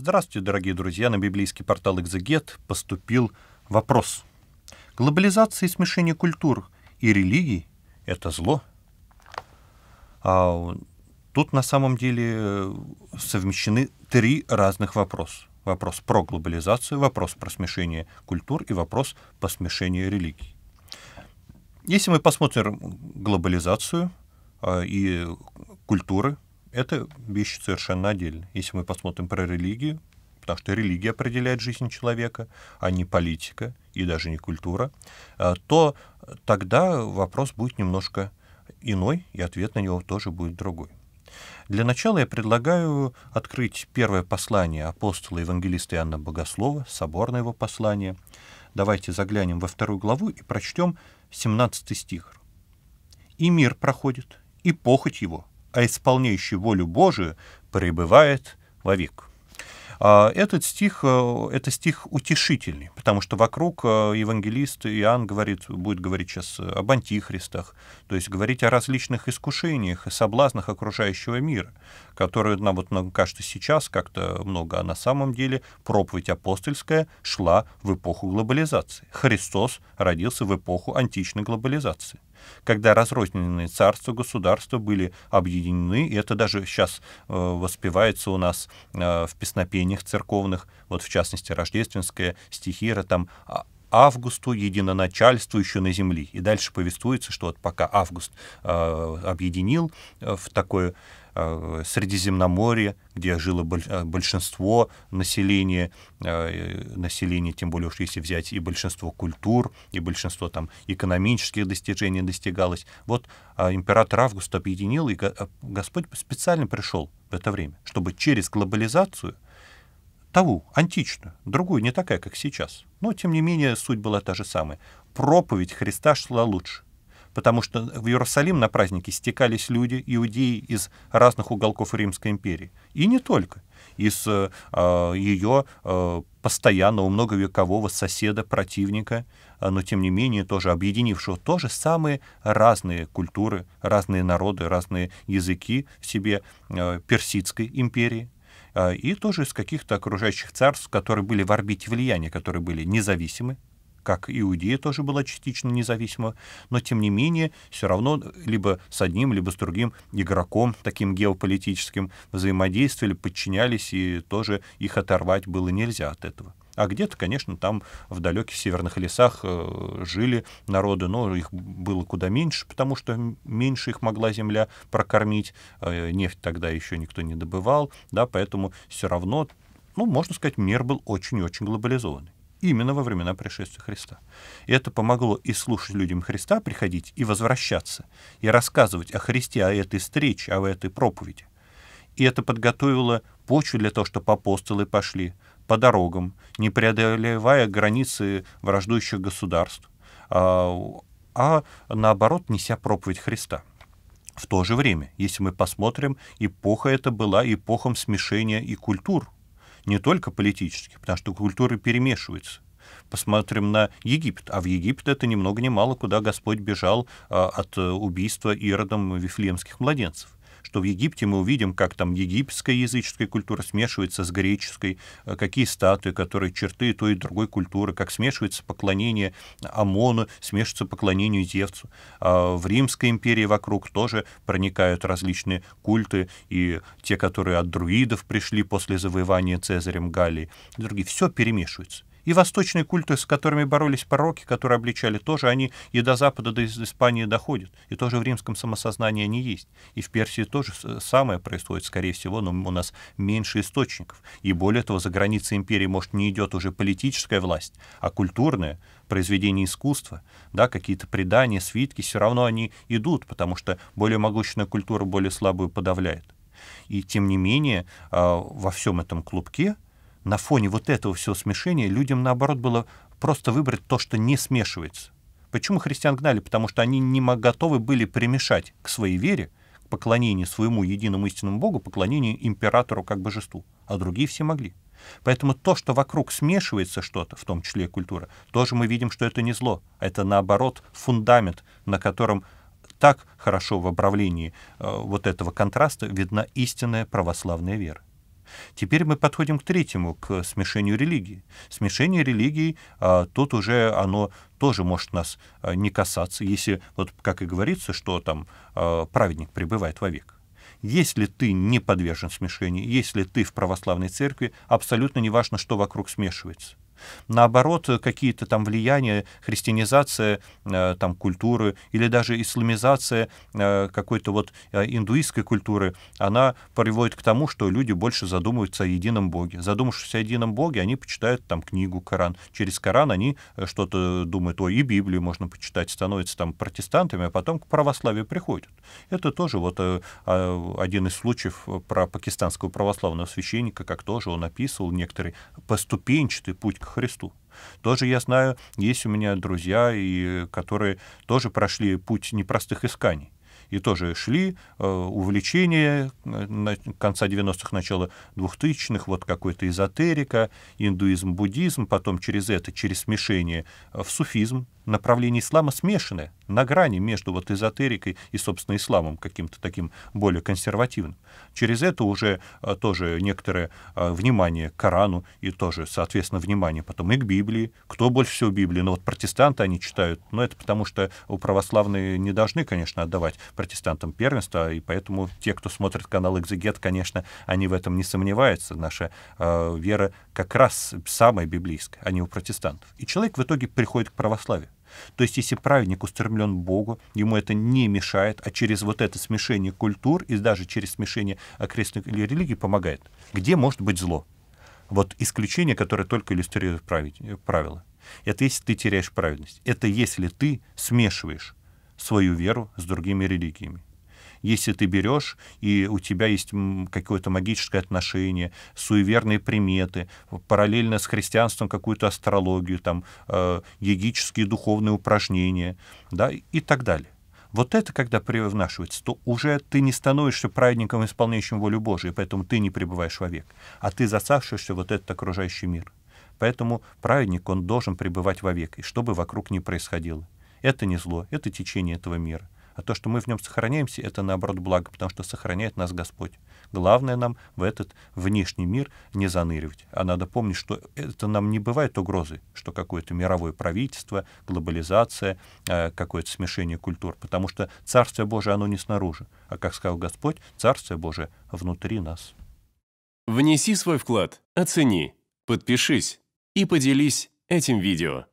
Здравствуйте, дорогие друзья! На библейский портал «Экзегет» поступил вопрос. Глобализация и смешение культур и религий — это зло? А тут на самом деле э, совмещены три разных вопроса. Вопрос про глобализацию, вопрос про смешение культур и вопрос по смешению религий. Если мы посмотрим глобализацию э, и культуры — это вещи совершенно отдельные. Если мы посмотрим про религию, потому что религия определяет жизнь человека, а не политика и даже не культура, э, то тогда вопрос будет немножко иной, и ответ на него тоже будет другой. Для начала я предлагаю открыть первое послание апостола евангелиста Иоанна Богослова, соборное его послание. Давайте заглянем во вторую главу и прочтем 17 стих. «И мир проходит, и похоть его, а исполняющий волю Божию пребывает вовек». А, этот стих, э, это стих утешительный, потому что вокруг э, евангелист Иоанн говорит, будет говорить сейчас об антихристах, то есть говорить о различных искушениях и соблазнах окружающего мира, которые нам вот нам кажется сейчас как-то много, а на самом деле проповедь апостольская шла в эпоху глобализации. Христос родился в эпоху античной глобализации когда разрозненные царства, государства были объединены, и это даже сейчас э, воспевается у нас э, в песнопениях церковных, вот в частности рождественская стихира, там а, августу единоначальству еще на земле И дальше повествуется, что вот пока август э, объединил э, в такое э, Средиземноморье, где жило э, большинство населения, э, население, тем более уж если взять и большинство культур, и большинство там экономических достижений достигалось. Вот э, император Август объединил, и э, Господь специально пришел в это время, чтобы через глобализацию – Тову античную, другую, не такая, как сейчас. Но, тем не менее, суть была та же самая. Проповедь Христа шла лучше. Потому что в Иерусалим на праздники стекались люди, иудеи из разных уголков Римской империи. И не только. Из э, а, ее э, постоянного многовекового соседа, противника, а, но тем не менее тоже объединившего тоже самые разные культуры, разные народы, разные языки в себе э, Персидской империи, Э, и тоже из каких-то окружающих царств, которые были в орбите влияния, которые были независимы, как Иудея тоже была частично независима, но тем не менее все равно либо с одним, либо с другим игроком таким геополитическим взаимодействовали, подчинялись, и тоже их оторвать было нельзя от этого. А где-то, конечно, там в далеких северных лесах э, жили народы, но их было куда меньше, потому что меньше их могла земля прокормить, э, нефть тогда еще никто не добывал, да, поэтому все равно, ну, можно сказать, мир был очень и очень глобализованный именно во времена пришествия Христа. И это помогло и слушать людям Христа приходить, и возвращаться, и рассказывать о Христе, о этой встрече, о этой проповеди. И это подготовило почву для того, чтобы апостолы пошли, по дорогам, не преодолевая границы враждующих государств, а, а наоборот неся проповедь Христа. В то же время, если мы посмотрим, эпоха эта была эпохом смешения и культур, не только политических, потому что культуры перемешиваются. Посмотрим на Египет. А в Египет это ни много ни мало, куда Господь бежал а, от э, убийства Иродом вифлеемских младенцев что в Египте мы увидим, как там египетская языческая культура смешивается с греческой, э, какие статуи, которые черты той и другой культуры, как смешивается поклонение Омону, смешивается поклонению Зевцу. А в Римской империи вокруг тоже проникают различные культы, и те, которые от друидов пришли после завоевания Цезарем Галлии, другие. Все перемешивается. И восточные культы, с которыми боролись пороки, которые обличали, тоже они и до Запада, до Испании доходят. И тоже в римском самосознании они есть. И в Персии тоже самое происходит, скорее всего, но у нас меньше источников. И более того, за границей империи, может, не идет уже политическая власть, а культурная, произведения искусства, да, какие-то предания, свитки, все равно они идут, потому что более могущественная культура более слабую подавляет. И тем не менее, а, во всем этом клубке — на фоне вот этого всего смешения людям, наоборот, было просто выбрать то, что не смешивается. Почему христиан гнали? Потому что они не готовы были примешать к своей вере, к поклонению своему единому истинному Богу, поклонению императору как божеству, а другие все могли. Поэтому то, что вокруг смешивается что-то, в том числе и культура, тоже мы видим, что это не зло, а это наоборот фундамент, на котором так хорошо в обравлении э, вот этого контраста видна истинная православная вера. Теперь мы подходим к третьему, к смешению религий. Смешение религий, а, тут уже оно тоже может нас а, не касаться, если, вот как и говорится, что там а, праведник пребывает вовек. Если ты не подвержен смешению, если ты в православной церкви, абсолютно не важно, что вокруг смешивается. Наоборот, какие-то там влияния, христианизация э, там культуры или даже исламизация э, какой-то вот э, индуистской культуры, она приводит к тому, что люди больше задумываются о едином Боге. Задумавшись о едином Боге, они почитают там книгу Коран. Через Коран они что-то думают, ой, и Библию можно почитать, становятся там протестантами, а потом к православию приходят. Это тоже вот а, один из случаев про пакистанского православного священника, как тоже он описывал некоторый поступенчатый путь к Христу. Тоже я знаю, есть у меня друзья, и, э, которые тоже прошли путь непростых исканий и тоже шли э, увлечения э, конца 90-х, начала 2000-х, вот какой-то эзотерика, индуизм, буддизм, потом через это, через смешение э, в суфизм, направление ислама смешанное, на грани между вот эзотерикой и, собственно, исламом, каким-то таким более консервативным. Через это уже тоже некоторое внимание к Корану и тоже, соответственно, внимание потом и к Библии. Кто больше всего Библии? Ну вот протестанты они читают, но это потому что у православные не должны, конечно, отдавать протестантам первенства, и поэтому те, кто смотрит канал «Экзегет», конечно, они в этом не сомневаются. Наша э, вера как раз самая библейская, а не у протестантов. И человек в итоге приходит к православию. То есть, если праведник устремлен Богу, ему это не мешает, а через вот это смешение культур и даже через смешение окрестных религий помогает. Где может быть зло? Вот исключение, которое только иллюстрирует э, правило. Это если ты теряешь праведность. Это если ты смешиваешь свою веру с другими религиями. Если ты берешь, и у тебя есть какое-то магическое отношение, суеверные приметы, параллельно с христианством какую-то астрологию, там, э, егические духовные упражнения да, и так далее. Вот это, когда привнашивается, то уже ты не становишься праведником, исполняющим волю Божию, поэтому ты не пребываешь вовек, а ты засавшишься вот этот окружающий мир. Поэтому праведник, он должен пребывать вовек, и что бы вокруг ни происходило. Это не зло, это течение этого мира. А то, что мы в нем сохраняемся, это наоборот благо, потому что сохраняет нас Господь. Главное нам в этот внешний мир не заныривать. А надо помнить, что это нам не бывает угрозы, что какое-то мировое правительство, глобализация, э, какое-то смешение культур. Потому что Царствие Божие, оно не снаружи. А как сказал Господь, Царствие Божие внутри нас. Внеси свой вклад, оцени, подпишись и поделись этим видео.